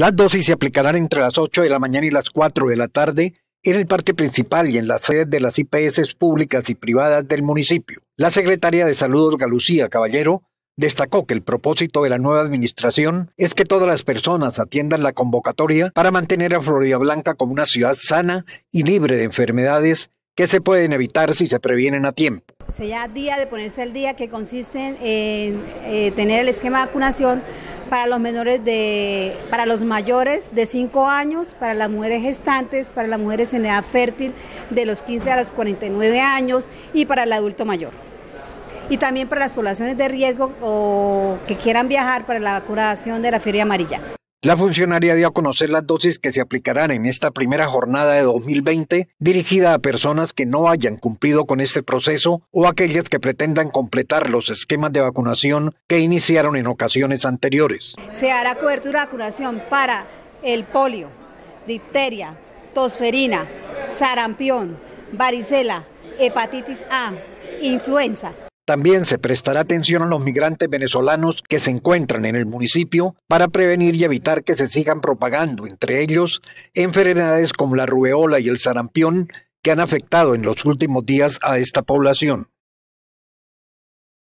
Las dosis se aplicarán entre las 8 de la mañana y las 4 de la tarde en el parque principal y en las sedes de las IPS públicas y privadas del municipio. La secretaria de Salud, Olga Lucía Caballero, destacó que el propósito de la nueva administración es que todas las personas atiendan la convocatoria para mantener a Florida Blanca como una ciudad sana y libre de enfermedades que se pueden evitar si se previenen a tiempo. Se ya día de ponerse el día que consiste en eh, tener el esquema de vacunación para los menores de, para los mayores de 5 años, para las mujeres gestantes, para las mujeres en edad fértil de los 15 a los 49 años y para el adulto mayor. Y también para las poblaciones de riesgo o que quieran viajar para la curación de la feria amarilla. La funcionaria dio a conocer las dosis que se aplicarán en esta primera jornada de 2020 dirigida a personas que no hayan cumplido con este proceso o aquellas que pretendan completar los esquemas de vacunación que iniciaron en ocasiones anteriores. Se hará cobertura de vacunación para el polio, difteria, tosferina, sarampión, varicela, hepatitis A, influenza, también se prestará atención a los migrantes venezolanos que se encuentran en el municipio para prevenir y evitar que se sigan propagando entre ellos enfermedades como la rubeola y el sarampión que han afectado en los últimos días a esta población.